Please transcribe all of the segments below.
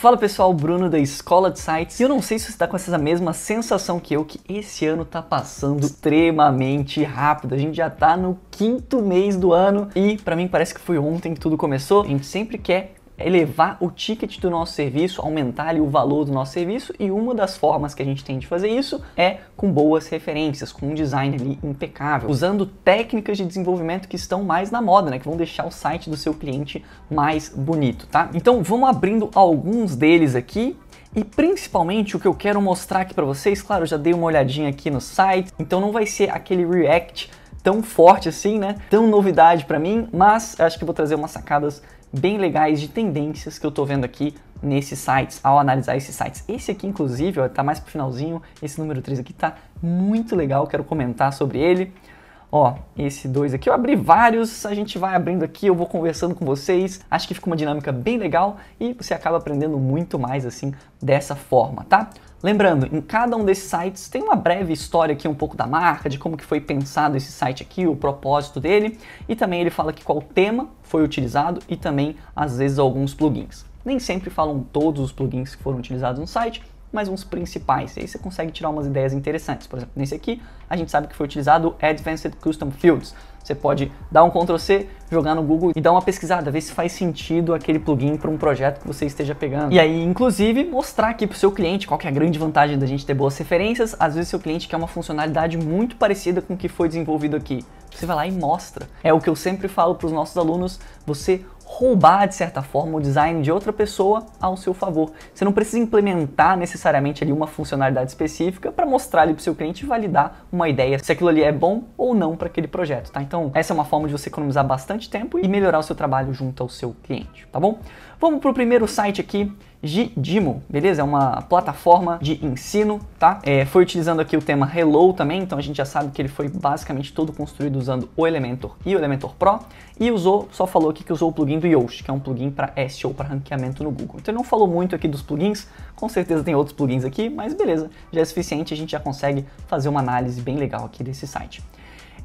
Fala pessoal, Bruno da Escola de Sites. E eu não sei se você está com essa mesma sensação que eu, que esse ano tá passando extremamente rápido. A gente já tá no quinto mês do ano e para mim parece que foi ontem que tudo começou. A gente sempre quer elevar o ticket do nosso serviço, aumentar ali, o valor do nosso serviço e uma das formas que a gente tem de fazer isso é com boas referências, com um design ali impecável, usando técnicas de desenvolvimento que estão mais na moda, né, que vão deixar o site do seu cliente mais bonito, tá? Então vamos abrindo alguns deles aqui e principalmente o que eu quero mostrar aqui para vocês, claro, eu já dei uma olhadinha aqui no site, então não vai ser aquele React tão forte assim, né? Tão novidade para mim, mas acho que vou trazer umas sacadas bem legais de tendências que eu estou vendo aqui nesses sites, ao analisar esses sites. Esse aqui, inclusive, está mais pro finalzinho, esse número 3 aqui está muito legal, quero comentar sobre ele. Ó, esse dois aqui, eu abri vários, a gente vai abrindo aqui, eu vou conversando com vocês, acho que fica uma dinâmica bem legal e você acaba aprendendo muito mais assim dessa forma, tá? Lembrando, em cada um desses sites tem uma breve história aqui um pouco da marca, de como que foi pensado esse site aqui, o propósito dele, e também ele fala aqui qual tema foi utilizado e também às vezes alguns plugins. Nem sempre falam todos os plugins que foram utilizados no site, mas uns principais. E aí você consegue tirar umas ideias interessantes. Por exemplo, nesse aqui, a gente sabe que foi utilizado Advanced Custom Fields. Você pode dar um Ctrl C, jogar no Google e dar uma pesquisada, ver se faz sentido aquele plugin para um projeto que você esteja pegando. E aí, inclusive, mostrar aqui para o seu cliente qual que é a grande vantagem da gente ter boas referências. Às vezes, seu cliente quer uma funcionalidade muito parecida com o que foi desenvolvido aqui. Você vai lá e mostra. É o que eu sempre falo para os nossos alunos, você roubar, de certa forma, o design de outra pessoa ao seu favor. Você não precisa implementar necessariamente ali uma funcionalidade específica para mostrar ali para o seu cliente e validar uma ideia se aquilo ali é bom ou não para aquele projeto, tá? Então, essa é uma forma de você economizar bastante tempo e melhorar o seu trabalho junto ao seu cliente, tá bom? Vamos para o primeiro site aqui Gidimo, beleza? É uma plataforma de ensino, tá? É, foi utilizando aqui o tema Hello também, então a gente já sabe que ele foi basicamente todo construído usando o Elementor e o Elementor Pro, e usou, só falou aqui que usou o plugin do Yoast, que é um plugin para SEO, para ranqueamento no Google. Então ele não falou muito aqui dos plugins, com certeza tem outros plugins aqui, mas beleza, já é suficiente, a gente já consegue fazer uma análise bem legal aqui desse site.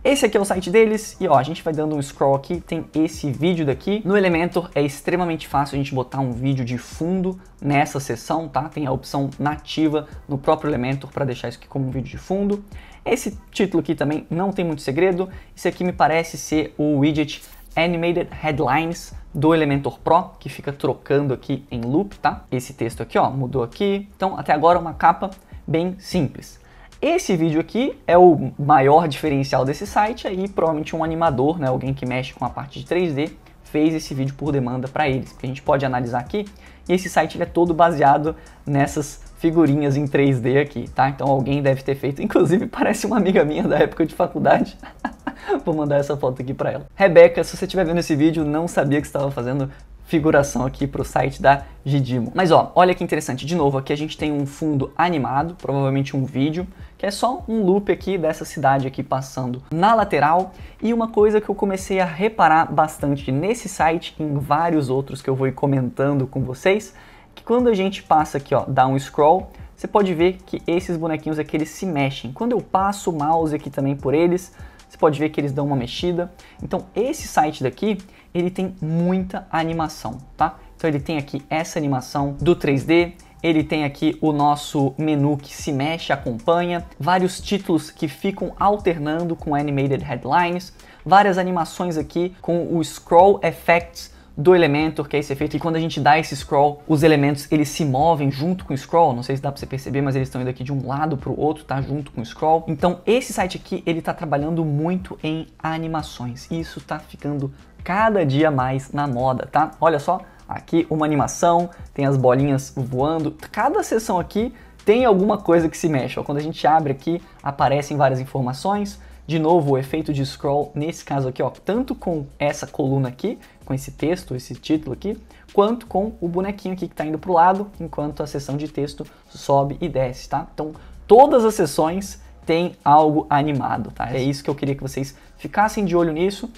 Esse aqui é o site deles e ó, a gente vai dando um scroll aqui, tem esse vídeo daqui. No Elementor é extremamente fácil a gente botar um vídeo de fundo nessa seção, tá? Tem a opção nativa no próprio Elementor para deixar isso aqui como um vídeo de fundo. Esse título aqui também não tem muito segredo. Esse aqui me parece ser o widget Animated Headlines do Elementor Pro, que fica trocando aqui em loop, tá? Esse texto aqui, ó, mudou aqui. Então, até agora é uma capa bem simples. Esse vídeo aqui é o maior diferencial desse site aí, provavelmente um animador, né, alguém que mexe com a parte de 3D, fez esse vídeo por demanda para eles, porque a gente pode analisar aqui, e esse site é todo baseado nessas figurinhas em 3D aqui, tá? Então alguém deve ter feito, inclusive parece uma amiga minha da época de faculdade. Vou mandar essa foto aqui para ela. Rebeca, se você estiver vendo esse vídeo, não sabia que estava fazendo figuração aqui para o site da Gidimo. Mas ó, olha que interessante, de novo, aqui a gente tem um fundo animado, provavelmente um vídeo, que é só um loop aqui dessa cidade aqui passando na lateral. E uma coisa que eu comecei a reparar bastante nesse site e em vários outros que eu vou comentando com vocês, que quando a gente passa aqui, ó, dá um scroll, você pode ver que esses bonequinhos aqui eles se mexem. Quando eu passo o mouse aqui também por eles, você pode ver que eles dão uma mexida. Então esse site daqui, ele tem muita animação, tá? Então ele tem aqui essa animação do 3D, ele tem aqui o nosso menu que se mexe, acompanha, vários títulos que ficam alternando com animated headlines, várias animações aqui com o scroll effects do Elementor, que é esse efeito, e quando a gente dá esse scroll, os elementos eles se movem junto com o scroll, não sei se dá para você perceber, mas eles estão indo aqui de um lado para o outro, tá junto com o scroll. Então esse site aqui, ele tá trabalhando muito em animações, e isso tá ficando cada dia mais na moda, tá? Olha só, aqui uma animação, tem as bolinhas voando, cada seção aqui tem alguma coisa que se mexe, ó. quando a gente abre aqui, aparecem várias informações, de novo, o efeito de scroll, nesse caso aqui, ó, tanto com essa coluna aqui, com esse texto, esse título aqui, quanto com o bonequinho aqui que está indo para o lado, enquanto a seção de texto sobe e desce, tá? Então, todas as seções têm algo animado, tá? É isso que eu queria que vocês ficassem de olho nisso.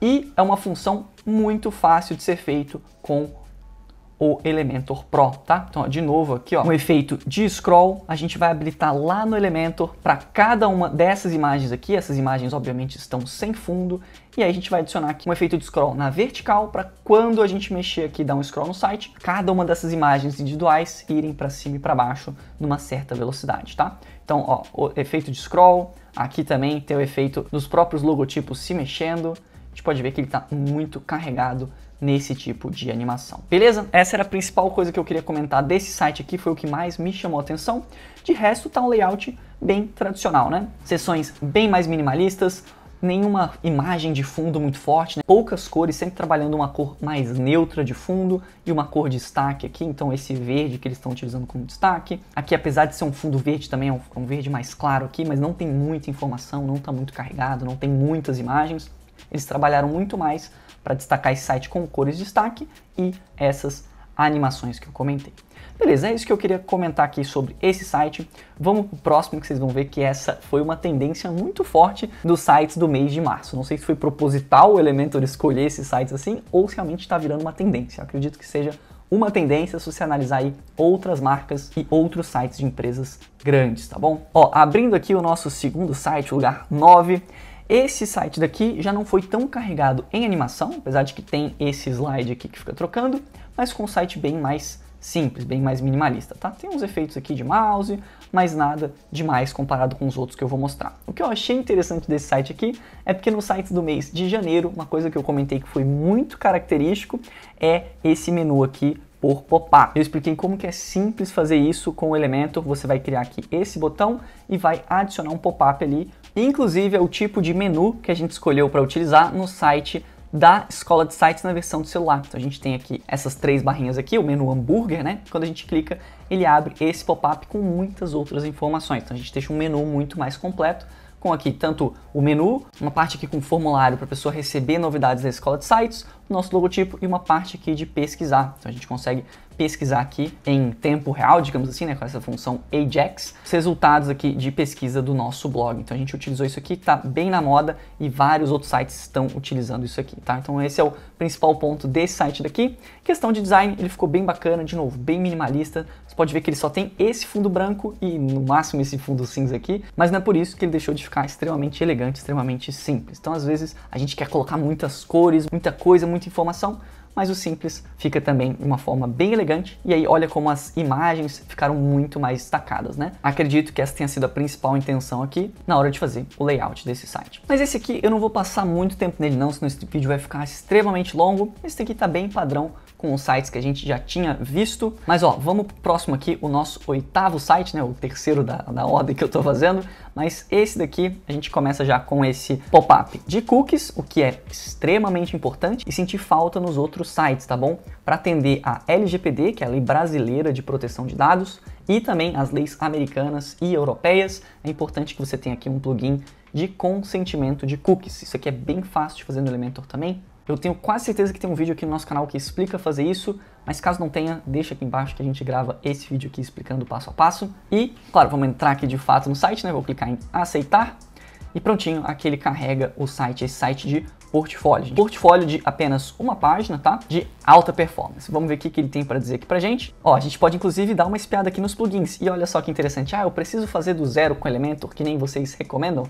E é uma função muito fácil de ser feito com o Elementor Pro, tá? Então, ó, de novo aqui, ó, um efeito de scroll, a gente vai habilitar lá no Elementor para cada uma dessas imagens aqui, essas imagens obviamente estão sem fundo, e aí a gente vai adicionar aqui um efeito de scroll na vertical para quando a gente mexer aqui dar um scroll no site, cada uma dessas imagens individuais irem para cima e para baixo numa certa velocidade, tá? Então, ó, o efeito de scroll, aqui também tem o efeito dos próprios logotipos se mexendo, a gente pode ver que ele está muito carregado nesse tipo de animação. Beleza? Essa era a principal coisa que eu queria comentar desse site aqui, foi o que mais me chamou a atenção. De resto, tá um layout bem tradicional, né? Seções bem mais minimalistas, nenhuma imagem de fundo muito forte, né? poucas cores, sempre trabalhando uma cor mais neutra de fundo e uma cor de destaque aqui, então esse verde que eles estão utilizando como destaque. Aqui, apesar de ser um fundo verde, também é um, é um verde mais claro aqui, mas não tem muita informação, não está muito carregado, não tem muitas imagens. Eles trabalharam muito mais para destacar esse site com cores de destaque e essas animações que eu comentei. Beleza, é isso que eu queria comentar aqui sobre esse site. Vamos o próximo que vocês vão ver que essa foi uma tendência muito forte dos sites do mês de março. Não sei se foi proposital o Elementor escolher esses sites assim ou se realmente está virando uma tendência. Eu acredito que seja uma tendência se você analisar aí outras marcas e outros sites de empresas grandes, tá bom? Ó, abrindo aqui o nosso segundo site, lugar 9, esse site daqui já não foi tão carregado em animação, apesar de que tem esse slide aqui que fica trocando, mas com um site bem mais simples, bem mais minimalista, tá? Tem uns efeitos aqui de mouse, mas nada demais comparado com os outros que eu vou mostrar. O que eu achei interessante desse site aqui é porque no site do mês de janeiro, uma coisa que eu comentei que foi muito característico é esse menu aqui por pop-up. Eu expliquei como que é simples fazer isso com o Elementor. Você vai criar aqui esse botão e vai adicionar um pop-up ali inclusive é o tipo de menu que a gente escolheu para utilizar no site da escola de sites na versão do celular. Então a gente tem aqui essas três barrinhas aqui, o menu hambúrguer, né? Quando a gente clica, ele abre esse pop-up com muitas outras informações. Então a gente deixa um menu muito mais completo com aqui tanto o menu, uma parte aqui com formulário para a pessoa receber novidades da escola de sites, o nosso logotipo e uma parte aqui de pesquisar. Então a gente consegue pesquisar aqui em tempo real, digamos assim, né, com essa função AJAX, os resultados aqui de pesquisa do nosso blog. Então a gente utilizou isso aqui, está bem na moda e vários outros sites estão utilizando isso aqui, tá? Então esse é o principal ponto desse site daqui. Questão de design, ele ficou bem bacana, de novo, bem minimalista, pode ver que ele só tem esse fundo branco e no máximo esse fundo cinza aqui, mas não é por isso que ele deixou de ficar extremamente elegante, extremamente simples. Então às vezes a gente quer colocar muitas cores, muita coisa, muita informação, mas o simples fica também de uma forma bem elegante. E aí olha como as imagens ficaram muito mais destacadas, né? Acredito que essa tenha sido a principal intenção aqui na hora de fazer o layout desse site. Mas esse aqui eu não vou passar muito tempo nele não, senão esse vídeo vai ficar extremamente longo. Esse aqui tá bem padrão com os sites que a gente já tinha visto. Mas ó, vamos pro próximo aqui, o nosso oitavo site, né? O terceiro da, da ordem que eu tô fazendo. Mas esse daqui a gente começa já com esse pop-up de cookies, o que é extremamente importante e sentir falta nos outros sites, tá bom? Para atender a LGPD, que é a Lei Brasileira de Proteção de Dados, e também as leis americanas e europeias, é importante que você tenha aqui um plugin de consentimento de cookies. Isso aqui é bem fácil de fazer no Elementor também. Eu tenho quase certeza que tem um vídeo aqui no nosso canal que explica fazer isso, mas caso não tenha, deixa aqui embaixo que a gente grava esse vídeo aqui explicando passo a passo. E, claro, vamos entrar aqui de fato no site, né? Vou clicar em aceitar e prontinho, aqui ele carrega o site, esse site de portfólio. Gente. Portfólio de apenas uma página, tá? De alta performance. Vamos ver o que, que ele tem para dizer aqui pra gente. Ó, a gente pode inclusive dar uma espiada aqui nos plugins. E olha só que interessante. Ah, eu preciso fazer do zero com Elementor, que nem vocês recomendam.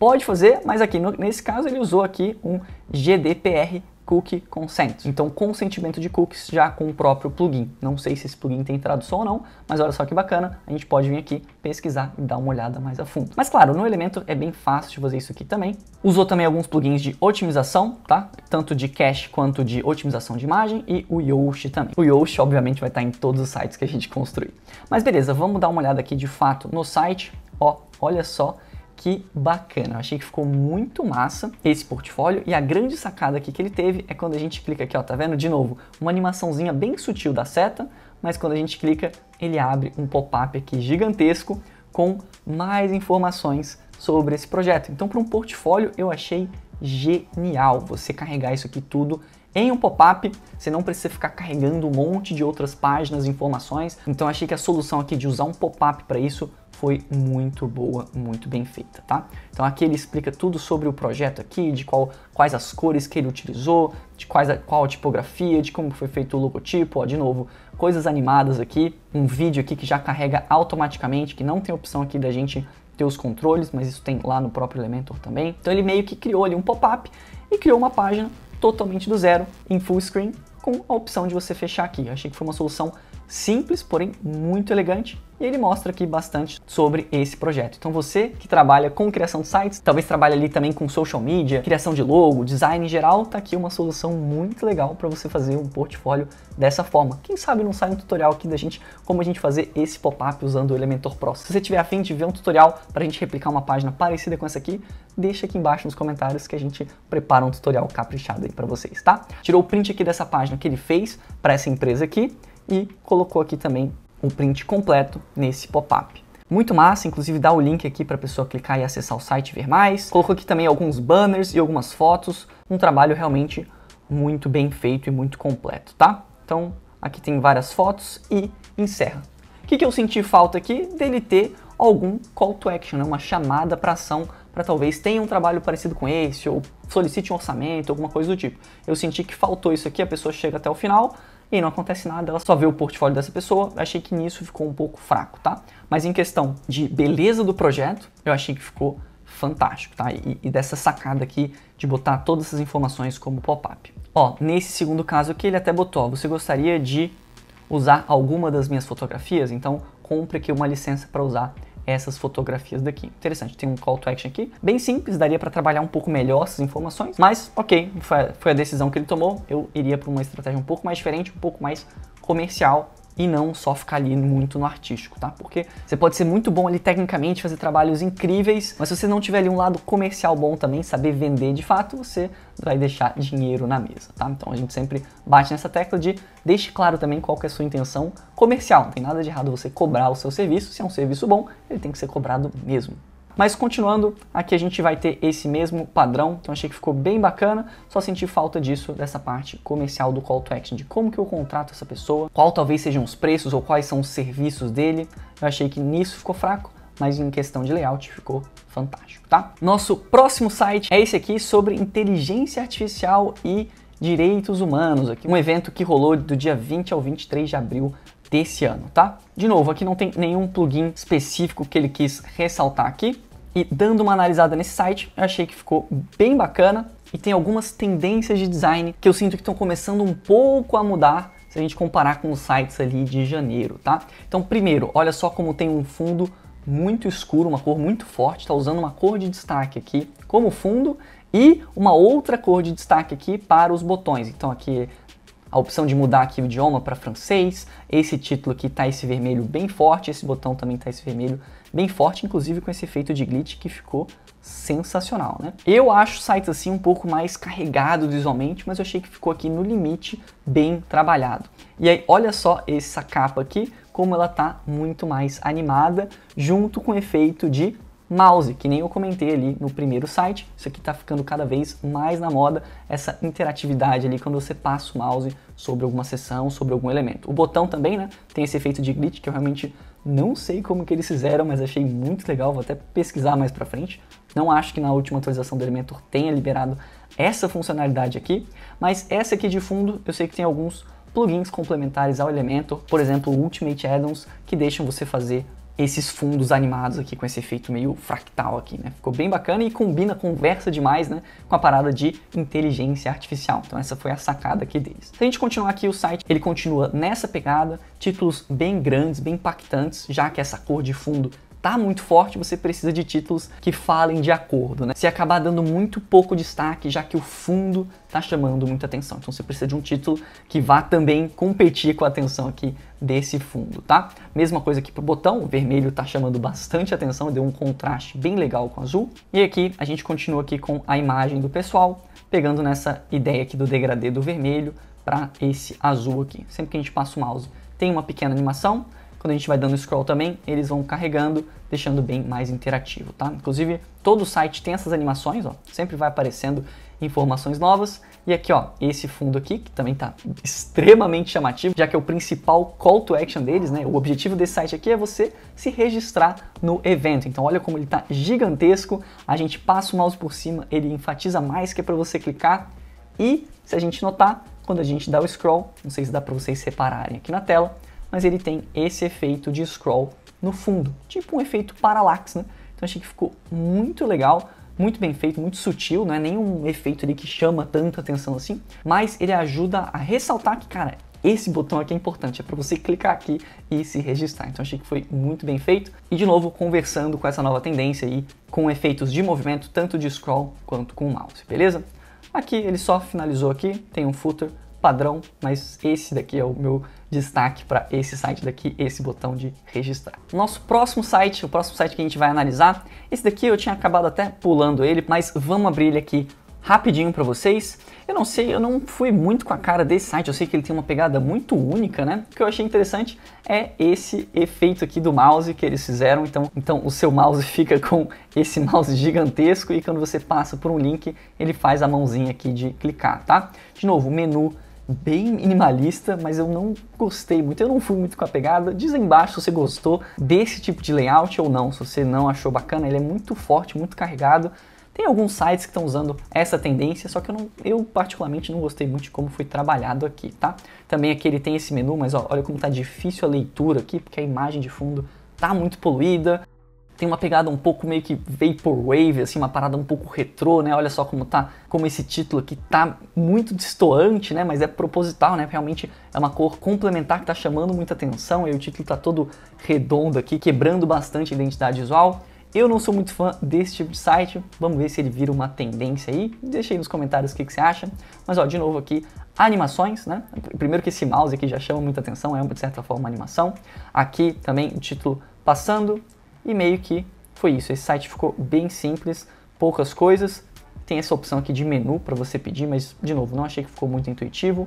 Pode fazer, mas aqui no, nesse caso ele usou aqui um GDPR Cookie Consent. Então, consentimento de cookies já com o próprio plugin. Não sei se esse plugin tem tradução ou não, mas olha só que bacana, a gente pode vir aqui pesquisar e dar uma olhada mais a fundo. Mas claro, no elemento é bem fácil de fazer isso aqui também. Usou também alguns plugins de otimização, tá? Tanto de cache quanto de otimização de imagem e o Yoast também. O Yoast obviamente vai estar em todos os sites que a gente construir. Mas beleza, vamos dar uma olhada aqui de fato no site. Ó, olha só que bacana. Eu achei que ficou muito massa esse portfólio e a grande sacada aqui que ele teve é quando a gente clica aqui, ó, tá vendo? De novo, uma animaçãozinha bem sutil da seta, mas quando a gente clica, ele abre um pop-up aqui gigantesco com mais informações sobre esse projeto. Então, para um portfólio, eu achei genial você carregar isso aqui tudo em um pop-up, você não precisa ficar carregando um monte de outras páginas, informações. Então achei que a solução aqui de usar um pop-up para isso foi muito boa, muito bem feita, tá? Então aqui ele explica tudo sobre o projeto aqui, de qual, quais as cores que ele utilizou, de quais a, qual a tipografia, de como foi feito o logotipo, ó, de novo, coisas animadas aqui, um vídeo aqui que já carrega automaticamente, que não tem opção aqui da gente ter os controles, mas isso tem lá no próprio Elementor também. Então ele meio que criou ali um pop-up e criou uma página totalmente do zero, em full screen, com a opção de você fechar aqui. Eu achei que foi uma solução simples, porém muito elegante e ele mostra aqui bastante sobre esse projeto. Então você que trabalha com criação de sites, talvez trabalhe ali também com social media, criação de logo, design em geral, tá aqui uma solução muito legal para você fazer um portfólio dessa forma. Quem sabe não sai um tutorial aqui da gente como a gente fazer esse pop-up usando o Elementor Pro. Se você tiver afim de ver um tutorial para a gente replicar uma página parecida com essa aqui, deixa aqui embaixo nos comentários que a gente prepara um tutorial caprichado aí para vocês, tá? Tirou o print aqui dessa página que ele fez para essa empresa aqui e colocou aqui também um print completo nesse pop-up. Muito massa, inclusive dá o link aqui para a pessoa clicar e acessar o site e ver mais. Colocou aqui também alguns banners e algumas fotos, um trabalho realmente muito bem feito e muito completo, tá? Então, aqui tem várias fotos e encerra. O que, que eu senti falta aqui? Dele ter algum call to action, né? uma chamada para ação para talvez tenha um trabalho parecido com esse ou solicite um orçamento, alguma coisa do tipo. Eu senti que faltou isso aqui, a pessoa chega até o final, e aí não acontece nada, ela só vê o portfólio dessa pessoa. Achei que nisso ficou um pouco fraco, tá? Mas em questão de beleza do projeto, eu achei que ficou fantástico, tá? E, e dessa sacada aqui de botar todas essas informações como pop-up. Ó, nesse segundo caso aqui, ele até botou, você gostaria de usar alguma das minhas fotografias? Então, compre aqui uma licença para usar essas fotografias daqui. Interessante, tem um call to action aqui, bem simples, daria para trabalhar um pouco melhor essas informações, mas ok, foi a, decisão que ele tomou, eu iria para uma estratégia um pouco mais diferente, um pouco mais comercial e não só ficar ali muito no artístico, tá? Porque você pode ser muito bom ali tecnicamente, fazer trabalhos incríveis, mas se você não tiver ali um lado comercial bom também, saber vender de fato, você vai deixar dinheiro na mesa, tá? Então a gente sempre bate nessa tecla de deixe claro também qual que é a sua intenção comercial. Não tem nada de errado você cobrar o seu serviço, se é um serviço bom, ele tem que ser cobrado mesmo. Mas continuando, aqui a gente vai ter esse mesmo padrão, então achei que ficou bem bacana, só senti falta disso, dessa parte comercial do call to action, de como que eu contrato essa pessoa, qual talvez sejam os preços ou quais são os serviços dele, eu achei que nisso ficou fraco, mas em questão de layout ficou fantástico, tá? Nosso próximo site é esse aqui sobre inteligência artificial e direitos humanos, aqui um evento que rolou do dia 20 ao 23 de abril desse ano, tá? De novo, aqui não tem nenhum plugin específico que ele quis ressaltar aqui, e dando uma analisada nesse site, eu achei que ficou bem bacana e tem algumas tendências de design que eu sinto que estão começando um pouco a mudar se a gente comparar com os sites ali de janeiro, tá? Então, primeiro, olha só como tem um fundo muito escuro, uma cor muito forte, está usando uma cor de destaque aqui como fundo e uma outra cor de destaque aqui para os botões. Então aqui a opção de mudar aqui o idioma para francês, esse título aqui tá esse vermelho bem forte, esse botão também tá esse vermelho bem forte, inclusive com esse efeito de glitch que ficou sensacional, né? Eu acho o site assim um pouco mais carregado visualmente, mas eu achei que ficou aqui no limite bem trabalhado. E aí, olha só essa capa aqui, como ela tá muito mais animada, junto com o efeito de mouse, que nem eu comentei ali no primeiro site. Isso aqui está ficando cada vez mais na moda, essa interatividade ali quando você passa o mouse sobre alguma seção, sobre algum elemento. O botão também, né, tem esse efeito de glitch que eu realmente não sei como que eles fizeram, mas achei muito legal, vou até pesquisar mais para frente. Não acho que na última atualização do Elementor tenha liberado essa funcionalidade aqui, mas essa aqui de fundo eu sei que tem alguns plugins complementares ao Elementor, por exemplo, Ultimate Addons, que deixam você fazer esses fundos animados aqui com esse efeito meio fractal aqui, né? Ficou bem bacana e combina, conversa demais, né, com a parada de inteligência artificial. Então essa foi a sacada aqui deles. Se a gente continuar aqui o site, ele continua nessa pegada, títulos bem grandes, bem impactantes, já que essa cor de fundo tá muito forte, você precisa de títulos que falem de acordo, né? Se acabar dando muito pouco destaque, já que o fundo tá chamando muita atenção. Então você precisa de um título que vá também competir com a atenção aqui desse fundo, tá? Mesma coisa aqui pro botão, o vermelho tá chamando bastante atenção, deu um contraste bem legal com o azul. E aqui a gente continua aqui com a imagem do pessoal, pegando nessa ideia aqui do degradê do vermelho para esse azul aqui. Sempre que a gente passa o mouse, tem uma pequena animação, quando a gente vai dando scroll também, eles vão carregando, deixando bem mais interativo, tá? Inclusive, todo o site tem essas animações, ó, sempre vai aparecendo informações novas. E aqui, ó, esse fundo aqui, que também tá extremamente chamativo, já que é o principal call to action deles, né? O objetivo desse site aqui é você se registrar no evento. Então, olha como ele tá gigantesco. A gente passa o mouse por cima, ele enfatiza mais que é para você clicar. E se a gente notar, quando a gente dá o scroll, não sei se dá para vocês separarem aqui na tela, mas ele tem esse efeito de scroll no fundo, tipo um efeito parallax, né? Então achei que ficou muito legal, muito bem feito, muito sutil, não é nenhum efeito ali que chama tanta atenção assim, mas ele ajuda a ressaltar que, cara, esse botão aqui é importante, é para você clicar aqui e se registrar. Então achei que foi muito bem feito. E de novo, conversando com essa nova tendência aí, com efeitos de movimento, tanto de scroll quanto com mouse, beleza? Aqui ele só finalizou aqui, tem um footer padrão, mas esse daqui é o meu destaque para esse site daqui, esse botão de registrar. Nosso próximo site, o próximo site que a gente vai analisar, esse daqui eu tinha acabado até pulando ele, mas vamos abrir ele aqui rapidinho para vocês. Eu não sei, eu não fui muito com a cara desse site, eu sei que ele tem uma pegada muito única, né? O que eu achei interessante é esse efeito aqui do mouse que eles fizeram. Então, então o seu mouse fica com esse mouse gigantesco e quando você passa por um link, ele faz a mãozinha aqui de clicar, tá? De novo, menu bem minimalista, mas eu não gostei muito, eu não fui muito com a pegada. Diz aí embaixo se você gostou desse tipo de layout ou não, se você não achou bacana, ele é muito forte, muito carregado. Tem alguns sites que estão usando essa tendência, só que eu, não, eu, particularmente não gostei muito de como foi trabalhado aqui, tá? Também aqui ele tem esse menu, mas ó, olha como tá difícil a leitura aqui, porque a imagem de fundo tá muito poluída, tem uma pegada um pouco meio que vaporwave, assim, uma parada um pouco retrô, né? Olha só como tá, como esse título aqui tá muito destoante, né? Mas é proposital, né? Realmente é uma cor complementar que tá chamando muita atenção e o título tá todo redondo aqui, quebrando bastante a identidade visual. Eu não sou muito fã desse tipo de site, vamos ver se ele vira uma tendência aí. Deixa aí nos comentários o que, que você acha. Mas ó, de novo aqui, animações, né? Primeiro que esse mouse aqui já chama muita atenção, é uma, de certa forma uma animação. Aqui também o título passando, e meio que foi isso. Esse site ficou bem simples, poucas coisas. Tem essa opção aqui de menu para você pedir, mas de novo, não achei que ficou muito intuitivo.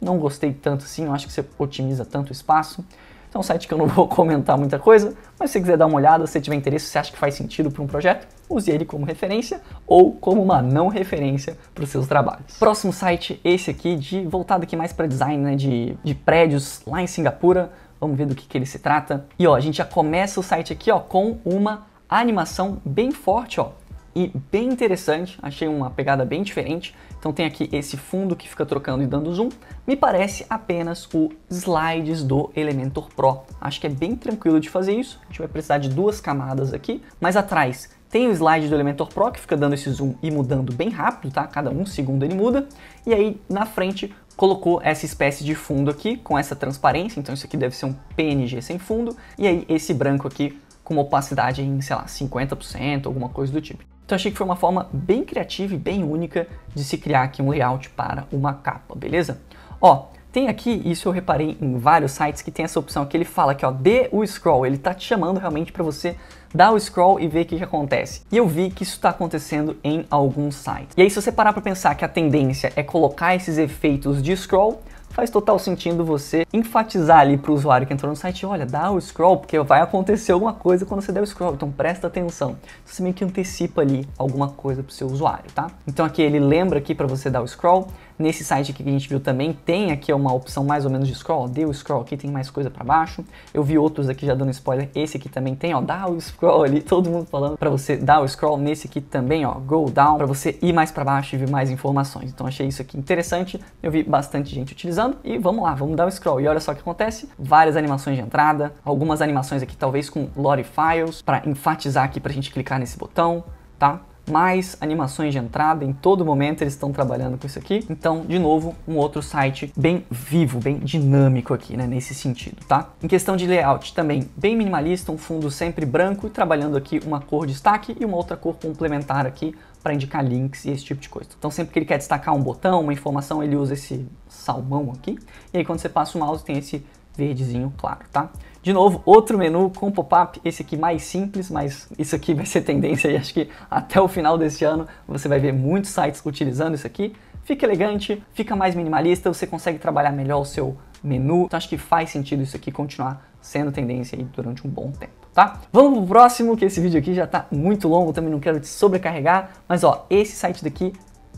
Não gostei tanto assim, eu acho que você otimiza tanto espaço. Então, é um site que eu não vou comentar muita coisa, mas se você quiser dar uma olhada, se tiver interesse, se acha que faz sentido para um projeto, use ele como referência ou como uma não referência para os seus trabalhos. Próximo site, esse aqui, de voltado aqui mais para design né, de, de prédios lá em Singapura, Vamos ver do que, que ele se trata. E ó, a gente já começa o site aqui ó, com uma animação bem forte, ó, e bem interessante, achei uma pegada bem diferente. Então tem aqui esse fundo que fica trocando e dando zoom. Me parece apenas o slides do Elementor Pro. Acho que é bem tranquilo de fazer isso. A gente vai precisar de duas camadas aqui, mas atrás tem o slide do Elementor Pro que fica dando esse zoom e mudando bem rápido, tá? Cada um segundo ele muda. E aí na frente colocou essa espécie de fundo aqui com essa transparência, então isso aqui deve ser um PNG sem fundo, e aí esse branco aqui com uma opacidade em, sei lá, 50%, alguma coisa do tipo. Então achei que foi uma forma bem criativa e bem única de se criar aqui um layout para uma capa, beleza? Ó, tem aqui, isso eu reparei em vários sites que tem essa opção que ele fala que ó, dê o scroll, ele tá te chamando realmente para você dá o scroll e vê o que, que acontece. E eu vi que isso está acontecendo em alguns sites. E aí se você parar para pensar que a tendência é colocar esses efeitos de scroll, faz total sentido você enfatizar ali para o usuário que entrou no site, olha, dá o scroll, porque vai acontecer alguma coisa quando você der o scroll, então presta atenção. Você meio que antecipa ali alguma coisa para o seu usuário, tá? Então aqui ele lembra aqui para você dar o scroll, Nesse site que a gente viu também tem aqui uma opção mais ou menos de scroll, deu scroll aqui, tem mais coisa para baixo. Eu vi outros aqui já dando spoiler, esse aqui também tem, ó, dá o scroll ali, todo mundo falando para você dar o scroll nesse aqui também, ó, go down para você ir mais para baixo e ver mais informações. Então achei isso aqui interessante, eu vi bastante gente utilizando e vamos lá, vamos dar o scroll. E olha só o que acontece, várias animações de entrada, algumas animações aqui talvez com lore files para enfatizar aqui para a gente clicar nesse botão, tá? mais animações de entrada, em todo momento eles estão trabalhando com isso aqui. Então, de novo, um outro site bem vivo, bem dinâmico aqui, né, nesse sentido, tá? Em questão de layout também, bem minimalista, um fundo sempre branco, e trabalhando aqui uma cor destaque e uma outra cor complementar aqui para indicar links e esse tipo de coisa. Então sempre que ele quer destacar um botão, uma informação, ele usa esse salmão aqui. E aí quando você passa o mouse tem esse verdezinho claro, tá? De novo, outro menu com pop-up, esse aqui mais simples, mas isso aqui vai ser tendência e acho que até o final desse ano você vai ver muitos sites utilizando isso aqui. Fica elegante, fica mais minimalista, você consegue trabalhar melhor o seu menu. Então acho que faz sentido isso aqui continuar sendo tendência aí durante um bom tempo, tá? Vamos pro próximo, que esse vídeo aqui já tá muito longo, também não quero te sobrecarregar, mas ó, esse site daqui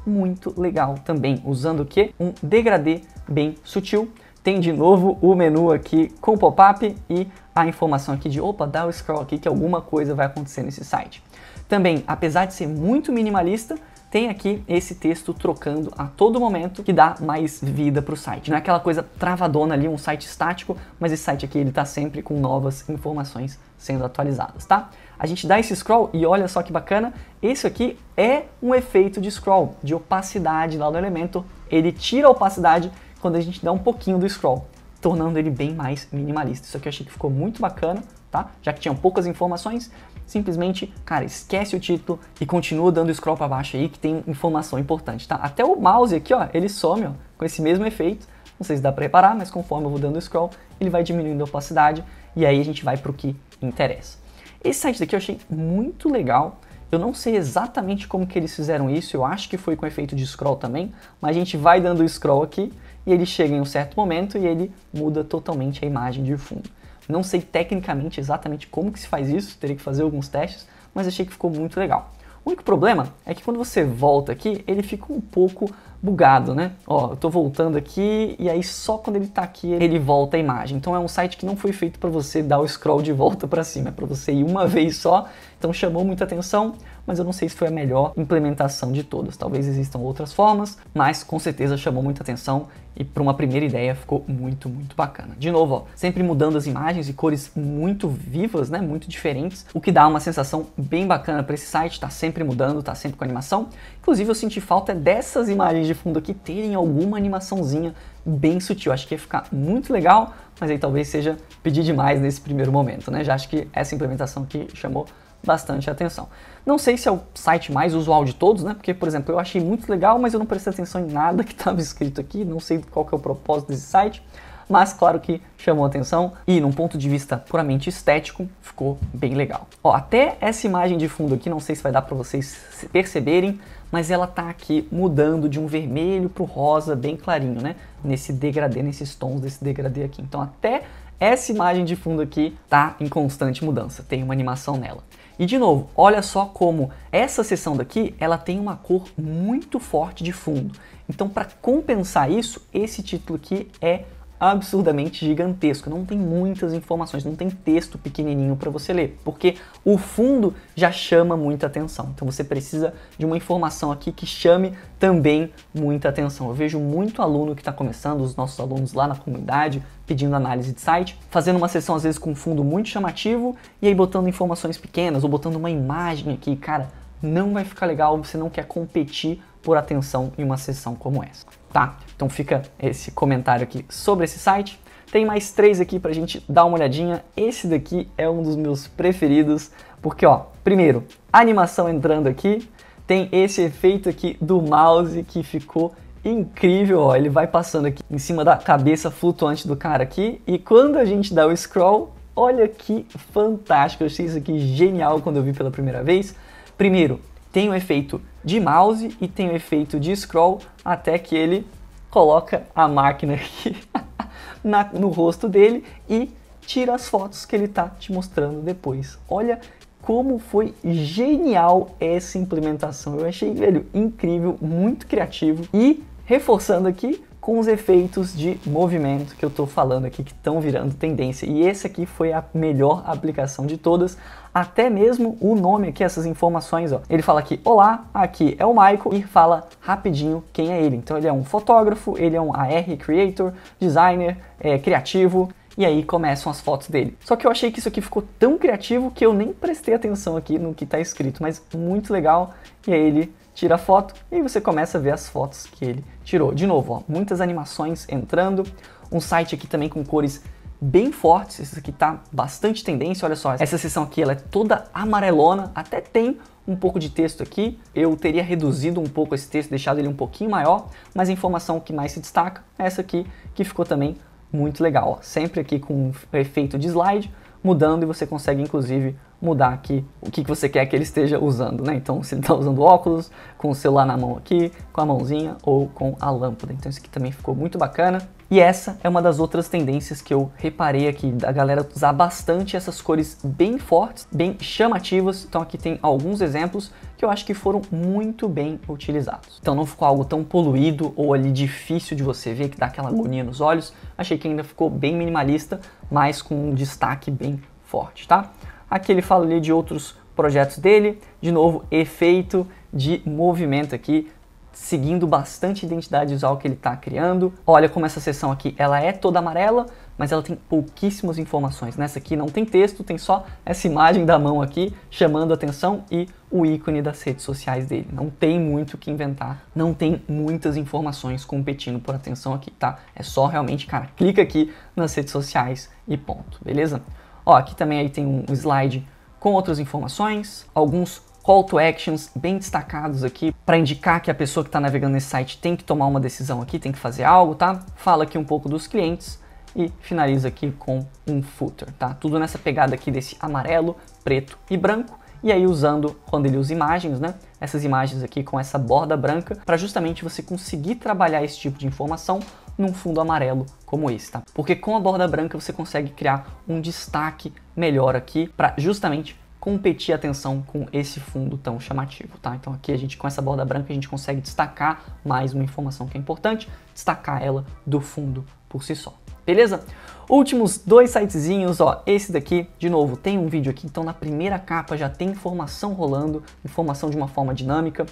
muito legal também, usando o que? Um degradê bem sutil tem de novo o menu aqui com pop-up e a informação aqui de opa, dá o scroll aqui que alguma coisa vai acontecer nesse site. Também, apesar de ser muito minimalista, tem aqui esse texto trocando a todo momento que dá mais vida para o site. Não é aquela coisa travadona ali, um site estático, mas esse site aqui ele está sempre com novas informações sendo atualizadas, tá? A gente dá esse scroll e olha só que bacana, esse aqui é um efeito de scroll, de opacidade lá no elemento, ele tira a opacidade quando a gente dá um pouquinho do scroll, tornando ele bem mais minimalista. Isso aqui eu achei que ficou muito bacana, tá? Já que tinham poucas informações, simplesmente, cara, esquece o título e continua dando scroll para baixo aí que tem informação importante, tá? Até o mouse aqui, ó, ele some, ó, com esse mesmo efeito. Não sei se dá para reparar, mas conforme eu vou dando scroll, ele vai diminuindo a opacidade e aí a gente vai para o que interessa. Esse site daqui eu achei muito legal. Eu não sei exatamente como que eles fizeram isso, eu acho que foi com efeito de scroll também, mas a gente vai dando scroll aqui e ele chega em um certo momento e ele muda totalmente a imagem de fundo. Não sei tecnicamente exatamente como que se faz isso, teria que fazer alguns testes, mas achei que ficou muito legal. O único problema é que quando você volta aqui, ele fica um pouco bugado, né? Ó, eu tô voltando aqui e aí só quando ele tá aqui ele volta a imagem. Então é um site que não foi feito para você dar o scroll de volta para cima, é para você ir uma vez só. Então chamou muita atenção, mas eu não sei se foi a melhor implementação de todas. Talvez existam outras formas, mas com certeza chamou muita atenção e para uma primeira ideia ficou muito, muito bacana. De novo, ó, sempre mudando as imagens e cores muito vivas, né, muito diferentes, o que dá uma sensação bem bacana para esse site, tá sempre mudando, tá sempre com animação. Inclusive eu senti falta dessas imagens de fundo aqui terem alguma animaçãozinha bem sutil. Acho que ia ficar muito legal, mas aí talvez seja pedir demais nesse primeiro momento, né? Já acho que essa implementação aqui chamou bastante atenção. Não sei se é o site mais usual de todos, né? Porque, por exemplo, eu achei muito legal, mas eu não prestei atenção em nada que estava escrito aqui, não sei qual que é o propósito desse site, mas claro que chamou atenção e, num ponto de vista puramente estético, ficou bem legal. Ó, até essa imagem de fundo aqui, não sei se vai dar para vocês perceberem, mas ela tá aqui mudando de um vermelho para o rosa bem clarinho, né? Nesse degradê, nesses tons desse degradê aqui. Então, até essa imagem de fundo aqui tá em constante mudança, tem uma animação nela. E de novo, olha só como essa seção daqui, ela tem uma cor muito forte de fundo. Então para compensar isso, esse título aqui é absurdamente gigantesco. Não tem muitas informações, não tem texto pequenininho para você ler, porque o fundo já chama muita atenção. Então você precisa de uma informação aqui que chame também muita atenção. Eu vejo muito aluno que está começando, os nossos alunos lá na comunidade, pedindo análise de site, fazendo uma sessão às vezes com um fundo muito chamativo e aí botando informações pequenas ou botando uma imagem aqui, cara, não vai ficar legal, você não quer competir por atenção em uma sessão como essa tá? Então fica esse comentário aqui sobre esse site. Tem mais três aqui pra gente dar uma olhadinha. Esse daqui é um dos meus preferidos, porque ó, primeiro, animação entrando aqui, tem esse efeito aqui do mouse que ficou incrível, ó, ele vai passando aqui em cima da cabeça flutuante do cara aqui, e quando a gente dá o scroll, olha que fantástico, eu achei isso aqui genial quando eu vi pela primeira vez. Primeiro, tem o efeito de mouse e tem o efeito de scroll até que ele coloca a máquina aqui na, no rosto dele e tira as fotos que ele tá te mostrando depois. Olha como foi genial essa implementação. Eu achei, velho, incrível, muito criativo e reforçando aqui, com os efeitos de movimento que eu estou falando aqui, que estão virando tendência. E esse aqui foi a melhor aplicação de todas, até mesmo o nome aqui, essas informações. Ó. Ele fala aqui, olá, aqui é o Michael, e fala rapidinho quem é ele. Então ele é um fotógrafo, ele é um AR creator, designer, é, criativo, e aí começam as fotos dele. Só que eu achei que isso aqui ficou tão criativo que eu nem prestei atenção aqui no que está escrito, mas muito legal. E aí ele tira a foto e você começa a ver as fotos que ele tirou. De novo, ó, muitas animações entrando, um site aqui também com cores bem fortes, esse aqui tá bastante tendência, olha só, essa seção aqui ela é toda amarelona, até tem um pouco de texto aqui, eu teria reduzido um pouco esse texto, deixado ele um pouquinho maior, mas a informação que mais se destaca é essa aqui, que ficou também muito legal, ó. sempre aqui com um efeito de slide, mudando e você consegue inclusive mudar aqui o que, que você quer que ele esteja usando, né? Então, se ele está usando óculos, com o celular na mão aqui, com a mãozinha ou com a lâmpada. Então, isso aqui também ficou muito bacana. E essa é uma das outras tendências que eu reparei aqui, da galera usar bastante essas cores bem fortes, bem chamativas. Então aqui tem alguns exemplos que eu acho que foram muito bem utilizados. Então não ficou algo tão poluído ou ali difícil de você ver, que dá aquela agonia nos olhos. Achei que ainda ficou bem minimalista, mas com um destaque bem forte, tá? Aqui ele fala ali de outros projetos dele, de novo, efeito de movimento aqui, seguindo bastante identidade visual que ele está criando. Olha como essa seção aqui, ela é toda amarela, mas ela tem pouquíssimas informações. Nessa aqui não tem texto, tem só essa imagem da mão aqui chamando atenção e o ícone das redes sociais dele. Não tem muito o que inventar, não tem muitas informações competindo por atenção aqui, tá? É só realmente, cara, clica aqui nas redes sociais e ponto, beleza? Ó, aqui também aí tem um slide com outras informações, alguns call to actions bem destacados aqui para indicar que a pessoa que está navegando nesse site tem que tomar uma decisão aqui, tem que fazer algo, tá? Fala aqui um pouco dos clientes e finaliza aqui com um footer, tá? Tudo nessa pegada aqui desse amarelo, preto e branco. E aí usando, quando ele usa imagens, né? Essas imagens aqui com essa borda branca para justamente você conseguir trabalhar esse tipo de informação num fundo amarelo como esse, tá? Porque com a borda branca você consegue criar um destaque melhor aqui para justamente competir a atenção com esse fundo tão chamativo, tá? Então aqui a gente com essa borda branca a gente consegue destacar mais uma informação que é importante, destacar ela do fundo por si só. Beleza? Últimos dois sitezinhos, ó, esse daqui, de novo, tem um vídeo aqui, então na primeira capa já tem informação rolando, informação de uma forma dinâmica.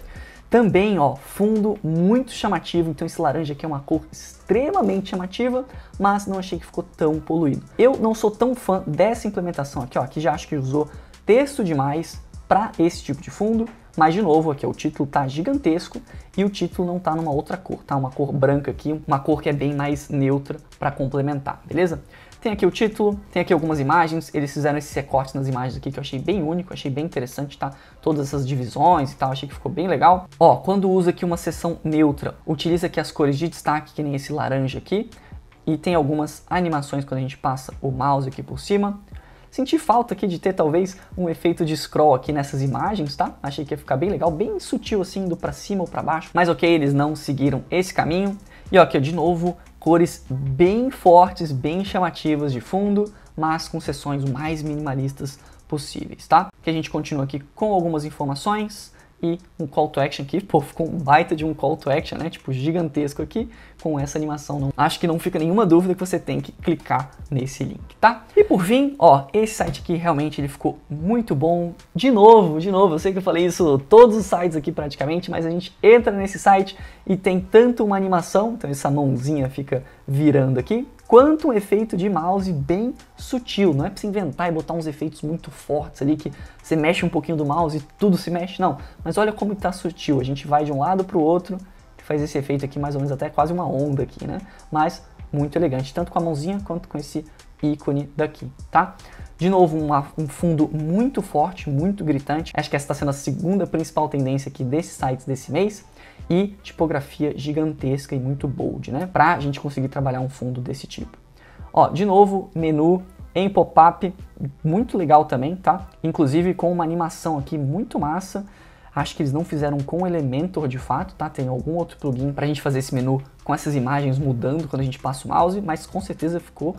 Também, ó, fundo muito chamativo, então esse laranja aqui é uma cor extremamente chamativa, mas não achei que ficou tão poluído. Eu não sou tão fã dessa implementação aqui, ó, que já acho que usou texto demais para esse tipo de fundo, mas de novo, aqui o título tá gigantesco e o título não tá numa outra cor, tá? Uma cor branca aqui, uma cor que é bem mais neutra para complementar, beleza? Tem aqui o título, tem aqui algumas imagens, eles fizeram esses recortes nas imagens aqui que eu achei bem único, achei bem interessante, tá? Todas essas divisões e tal, achei que ficou bem legal. Ó, quando usa aqui uma seção neutra, utiliza aqui as cores de destaque, que nem esse laranja aqui, e tem algumas animações quando a gente passa o mouse aqui por cima. Senti falta aqui de ter talvez um efeito de scroll aqui nessas imagens, tá? Achei que ia ficar bem legal, bem sutil assim, indo para cima ou para baixo. Mas ok, eles não seguiram esse caminho. E ó, aqui de novo, cores bem fortes, bem chamativas de fundo, mas com seções o mais minimalistas possíveis, tá? Que a gente continua aqui com algumas informações e um call to action aqui, pô, ficou um baita de um call to action, né? Tipo, gigantesco aqui, com essa animação. Não. Acho que não fica nenhuma dúvida que você tem que clicar nesse link, tá? E por fim, ó, esse site aqui realmente ele ficou muito bom. De novo, de novo, eu sei que eu falei isso todos os sites aqui praticamente, mas a gente entra nesse site e tem tanto uma animação, então essa mãozinha fica virando aqui, quanto um efeito de mouse bem sutil. Não é para você inventar e botar uns efeitos muito fortes ali que você mexe um pouquinho do mouse e tudo se mexe, não. Mas olha como está sutil. A gente vai de um lado para o outro, faz esse efeito aqui mais ou menos até quase uma onda aqui, né? Mas muito elegante, tanto com a mãozinha quanto com esse ícone daqui, tá? De novo, uma, um fundo muito forte, muito gritante. Acho que essa está sendo a segunda principal tendência aqui desses sites desse mês e tipografia gigantesca e muito bold, né? Para a gente conseguir trabalhar um fundo desse tipo. Ó, de novo, menu em pop-up, muito legal também, tá? Inclusive com uma animação aqui muito massa. Acho que eles não fizeram com Elementor de fato, tá? Tem algum outro plugin para a gente fazer esse menu com essas imagens mudando quando a gente passa o mouse, mas com certeza ficou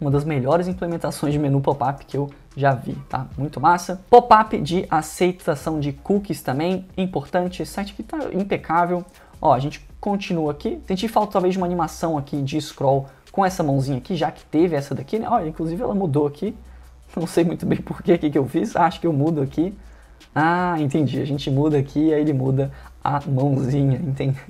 uma das melhores implementações de menu pop-up que eu já vi, tá? Muito massa. Pop-up de aceitação de cookies também, importante. Site que tá impecável. Ó, a gente continua aqui. Senti falta talvez de uma animação aqui de scroll com essa mãozinha aqui, já que teve essa daqui, né? Olha, inclusive ela mudou aqui. Não sei muito bem por que que eu fiz. Ah, acho que eu mudo aqui. Ah, entendi. A gente muda aqui, e aí ele muda a mãozinha, entende?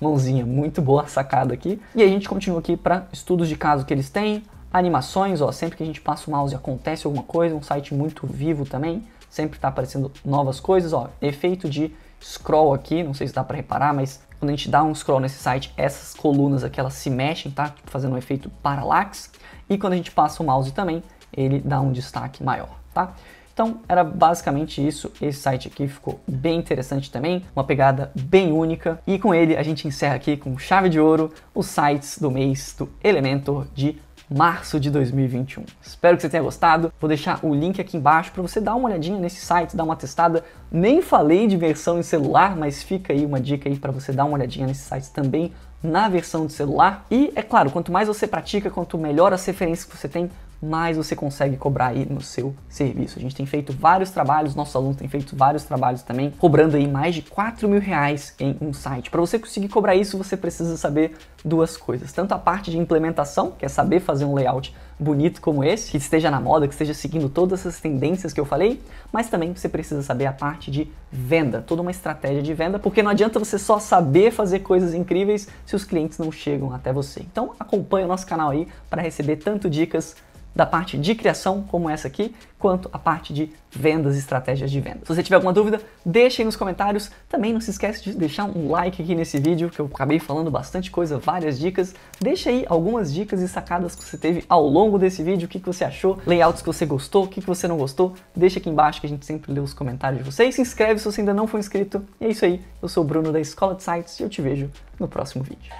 Mãozinha, muito boa sacada aqui. E a gente continua aqui para estudos de caso que eles têm, Animações, ó, sempre que a gente passa o mouse acontece alguma coisa, um site muito vivo também, sempre está aparecendo novas coisas, ó, efeito de scroll aqui, não sei se dá para reparar, mas quando a gente dá um scroll nesse site, essas colunas aqui elas se mexem, tá? fazendo um efeito parallax. E quando a gente passa o mouse também, ele dá um destaque maior, tá? Então era basicamente isso. Esse site aqui ficou bem interessante também, uma pegada bem única. E com ele a gente encerra aqui com chave de ouro os sites do mês do Elementor de março de 2021. Espero que você tenha gostado. Vou deixar o link aqui embaixo para você dar uma olhadinha nesse site, dar uma testada. Nem falei de versão em celular, mas fica aí uma dica aí para você dar uma olhadinha nesse site também na versão de celular. E é claro, quanto mais você pratica, quanto melhor as referências que você tem, mais você consegue cobrar aí no seu serviço. A gente tem feito vários trabalhos, nosso aluno tem feito vários trabalhos também, cobrando aí mais de 4 mil reais em um site. Para você conseguir cobrar isso, você precisa saber duas coisas. Tanto a parte de implementação, que é saber fazer um layout bonito como esse, que esteja na moda, que esteja seguindo todas essas tendências que eu falei, mas também você precisa saber a parte de venda, toda uma estratégia de venda, porque não adianta você só saber fazer coisas incríveis se os clientes não chegam até você. Então acompanhe o nosso canal aí para receber tanto dicas da parte de criação, como essa aqui, quanto a parte de vendas, estratégias de vendas. Se você tiver alguma dúvida, deixe aí nos comentários. Também não se esquece de deixar um like aqui nesse vídeo, que eu acabei falando bastante coisa, várias dicas. Deixa aí algumas dicas e sacadas que você teve ao longo desse vídeo, o que, que você achou, layouts que você gostou, o que, que você não gostou. Deixa aqui embaixo que a gente sempre lê os comentários de vocês. Se inscreve se você ainda não for inscrito. E é isso aí, eu sou o Bruno da Escola de Sites e eu te vejo no próximo vídeo.